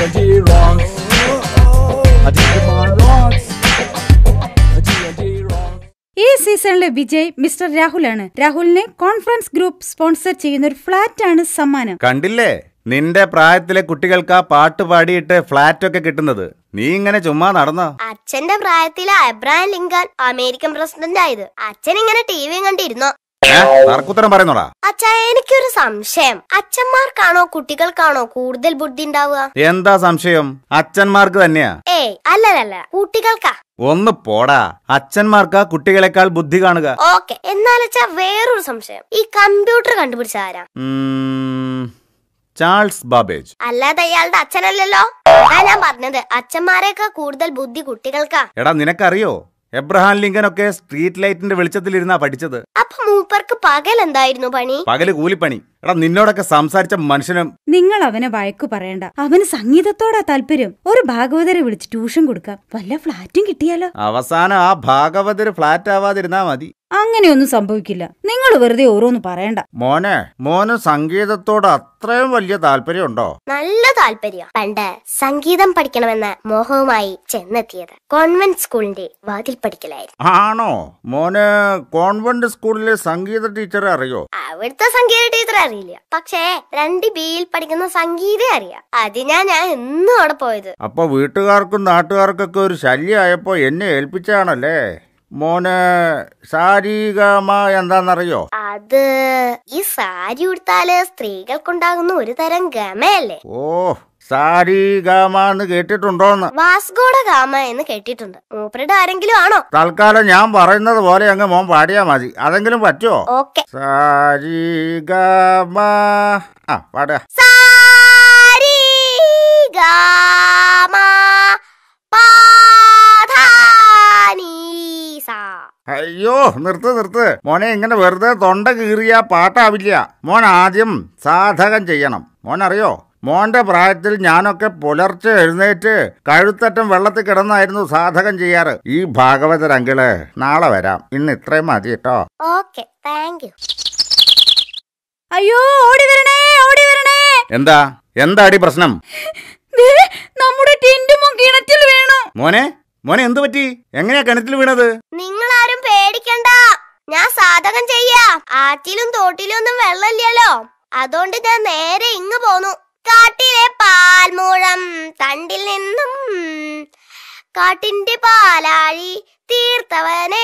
TNT rocks. ഈ സീസണിലെ Vijay mister രാഹുലാണ് രാഹുലിനെ കോൺഫറൻസ് ഗ്രൂപ്പ് സ്പോൺസർ ചെയ്യുന്ന ഒരു ഫ്ലാറ്റ് ആണ് സമ്മാനം കണ്ടില്ലേ നിന്റെ പ്രായത്തിലെ കുട്ടികൾക്ക് ആ പാട്ട് പാടിയിട്ട് ഫ്ലാറ്റ് ഒക്കെ കിട്ടുന്നത് നീ ഇങ്ങനെ ചുമ്മാ നടന്നോ അച്ഛന്റെ പ്രായത്തിലെ അബ്രാം ലിങ്കൻ അമേരിക്കൻ പ്രസിഡന്റ് ആയത് അച്ഛൻ ഇങ്ങനെ ടി വി കണ്ടിരുന്നോ അച്ഛ എനിക്കൊരു സംശയം അച്ഛന്മാർക്കാണോ കുട്ടികൾക്കാണോ കൂടുതൽ ബുദ്ധി ഉണ്ടാവുക എന്താ സംശയം അച്ഛന്മാർക്ക് തന്നെയാ ഏ അല്ലല്ല കുട്ടികൾക്കാ ഒന്ന് പോടാ അച്ഛന്മാർക്കാ കുട്ടികളെക്കാൾ ബുദ്ധി കാണുക ഓക്കെ എന്നാലച്ചാ വേറൊരു സംശയം ഈ കമ്പ്യൂട്ടർ കണ്ടുപിടിച്ച ആരാ ചാൾസ് ബാബേജ് അല്ലാതെ അയാളുടെ അച്ഛനല്ലല്ലോ ഞാൻ പറഞ്ഞത് അച്ഛന്മാരെക്കാൾ കൂടുതൽ ബുദ്ധി കുട്ടികൾക്കാ എടാ നിനക്കറിയോ എബ്രഹാം ലിംഗൻ ഒക്കെ സ്ട്രീറ്റ് ലൈറ്റിന്റെ വെളിച്ചത്തിലിരുന്നാ പഠിച്ചത് അപ്പൊ മൂപ്പർക്ക് പകൽ എന്തായിരുന്നു പണി പകല് കൂലിപ്പണി എടാ നിന്നോടൊക്കെ സംസാരിച്ച മനുഷ്യനും നിങ്ങൾ അവനെ വഴക്കു പറയണ്ട അവന് സംഗീതത്തോടാ താല്പര്യം ഒരു ഭാഗവതരെ വിളിച്ച് ട്യൂഷൻ കൊടുക്കാം വല്ല ഫ്ലാറ്റും കിട്ടിയാലോ അവസാനം ആ ഭാഗവതര് ഫ്ലാറ്റ് ആവാതിരുന്നാ മതി അങ്ങനെയൊന്നും സംഭവിക്കില്ല നിങ്ങൾ വെറുതെ ഓരോന്ന് പറയണ്ട മോനെ മോന് സംഗീതത്തോട് അത്രയും വലിയ ഉണ്ടോ നല്ല താല്പര്യം പണ്ട് സംഗീതം പഠിക്കണമെന്ന മോഹവുമായി ചെന്നെത്തിയത് കോൺവെന്റ് സ്കൂളിന്റെ വാതിൽ പഠിക്കലായിരുന്നു ആണോ മോന് കോൺവെന്റ് സ്കൂളിലെ സംഗീത ടീച്ചറെ അറിയോ അവിടുത്തെ സംഗീത ടീച്ചർ അറിയില്ല പക്ഷേ രണ്ട് ബിയിൽ പഠിക്കുന്ന സംഗീതം അറിയാം അതിനാ ഞാൻ എന്നും അവിടെ പോയത് അപ്പൊ വീട്ടുകാർക്കും നാട്ടുകാർക്കൊക്കെ ഒരു ശല്യമായപ്പോ എന്നെ ഏൽപ്പിച്ചാണല്ലേ മോനെ ശാരീരികമ എന്താണെന്നറിയോ അത് ഈ സാരി ഉടുത്താല് സ്ത്രീകൾക്കുണ്ടാകുന്ന ഒരു തരം ഗമയല്ലേ ഓ സാരിഗാമ കേട്ടിട്ടുണ്ടോന്ന് വാസ്ഗോഡ ഗാമ എന്ന് കേട്ടിട്ടുണ്ട് മൂപ്പരുടെ ആരെങ്കിലും ആണോ തൽക്കാലം ഞാൻ പറയുന്നത് പോലെ അങ്ങ് മോൻ പാടിയാ മതി അതെങ്കിലും പറ്റുമോ ഓക്കെ സാരിഗാമ ആ പാടാ അയ്യോ നിർത്ത് നിർത്ത് മോനെ ഇങ്ങനെ വെറുതെ തൊണ്ട കീറിയ പാട്ടാവില്ല മോൻ ആദ്യം സാധകം ചെയ്യണം മോൻ അറിയോ മോന്റെ പ്രായത്തിൽ ഞാനൊക്കെ പുലർച്ചെ എഴുന്നേറ്റ് കഴുത്തറ്റം വെള്ളത്തിൽ കിടന്നായിരുന്നു സാധകം ചെയ്യാറ് ഈ രംഗിള് നാളെ വരാം ഇന്ന് ഇത്രയും മതി കേട്ടോ ഓക്കെ താങ്ക് യു അയ്യോ ഓടി വരണേ ഓടി വരണേ എന്താ എന്താടി പ്രശ്നം നമ്മുടെ ടെന്റ് കിണറ്റിൽ വേണോ മോനെ മോനെ എന്തു പറ്റി എങ്ങനെയാ കിണറ്റിൽ വീണത് നിങ്ങളാ പേടിക്കണ്ട ഞാൻ സാധകം ചെയ്യാം ആറ്റിലും തോട്ടിലും ഒന്നും വെള്ളമില്ലല്ലോ അതുകൊണ്ട് ഞാൻ നേരെ ഇങ്ങു പോന്നു കാട്ടിലെ പാൽമൂഴം തണ്ടിൽ നിന്നും കാട്ടിന്റെ പാലാഴി തീർത്തവനെ